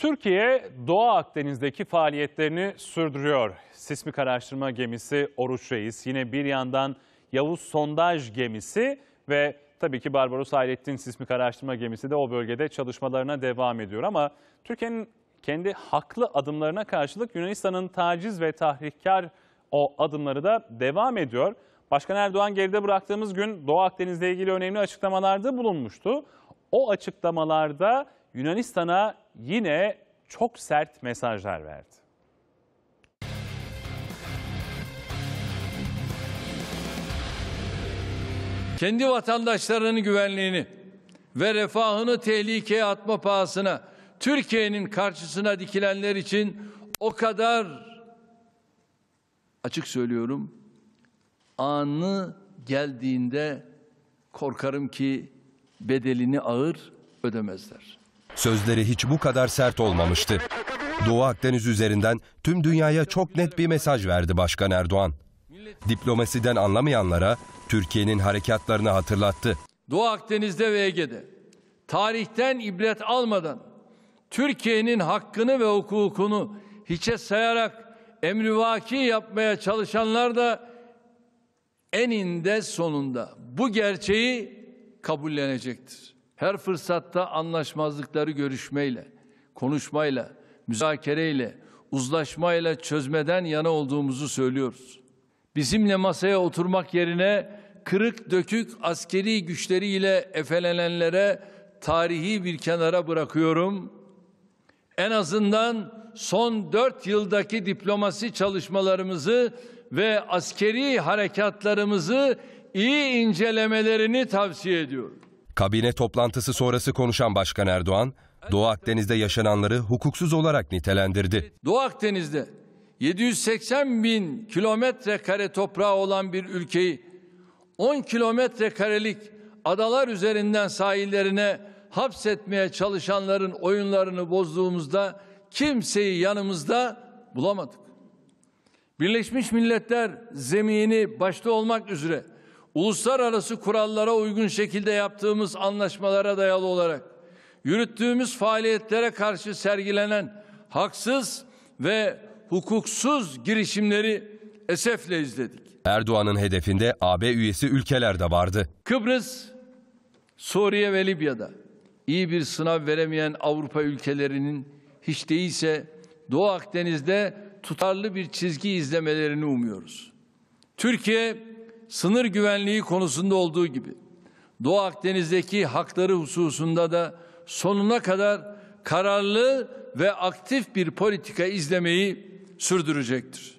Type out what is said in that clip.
Türkiye Doğu Akdeniz'deki faaliyetlerini sürdürüyor. Sismik araştırma gemisi Oruç Reis, yine bir yandan Yavuz Sondaj gemisi ve tabii ki Barbaros Hayrettin sismik araştırma gemisi de o bölgede çalışmalarına devam ediyor. Ama Türkiye'nin kendi haklı adımlarına karşılık Yunanistan'ın taciz ve tahrikkar o adımları da devam ediyor. Başkan Erdoğan geride bıraktığımız gün Doğu Akdeniz'le ilgili önemli açıklamalarda bulunmuştu. O açıklamalarda Yunanistan'a yine çok sert mesajlar verdi. Kendi vatandaşlarının güvenliğini ve refahını tehlikeye atma pahasına Türkiye'nin karşısına dikilenler için o kadar açık söylüyorum anı geldiğinde korkarım ki bedelini ağır ödemezler. Sözleri hiç bu kadar sert olmamıştı. Doğu Akdeniz üzerinden tüm dünyaya çok net bir mesaj verdi Başkan Erdoğan. Diplomasiden anlamayanlara Türkiye'nin harekatlarını hatırlattı. Doğu Akdeniz'de ve Ege'de tarihten ibret almadan Türkiye'nin hakkını ve hukukunu hiçe sayarak emrivaki yapmaya çalışanlar da eninde sonunda bu gerçeği kabullenecektir. Her fırsatta anlaşmazlıkları görüşmeyle, konuşmayla, müzakereyle, uzlaşmayla çözmeden yana olduğumuzu söylüyoruz. Bizimle masaya oturmak yerine kırık dökük askeri güçleriyle efelenenlere tarihi bir kenara bırakıyorum. En azından son dört yıldaki diplomasi çalışmalarımızı ve askeri harekatlarımızı iyi incelemelerini tavsiye ediyorum. Kabine toplantısı sonrası konuşan Başkan Erdoğan, Doğu Akdeniz'de yaşananları hukuksuz olarak nitelendirdi. Doğu Akdeniz'de 780 bin kilometre kare toprağı olan bir ülkeyi 10 kilometre karelik adalar üzerinden sahillerine hapsetmeye çalışanların oyunlarını bozduğumuzda kimseyi yanımızda bulamadık. Birleşmiş Milletler zemini başta olmak üzere uluslararası kurallara uygun şekilde yaptığımız anlaşmalara dayalı olarak yürüttüğümüz faaliyetlere karşı sergilenen haksız ve hukuksuz girişimleri esefle izledik. Erdoğan'ın hedefinde AB üyesi ülkeler de vardı. Kıbrıs, Suriye ve Libya'da iyi bir sınav veremeyen Avrupa ülkelerinin hiç değilse Doğu Akdeniz'de tutarlı bir çizgi izlemelerini umuyoruz. Türkiye sınır güvenliği konusunda olduğu gibi Doğu Akdeniz'deki hakları hususunda da sonuna kadar kararlı ve aktif bir politika izlemeyi sürdürecektir.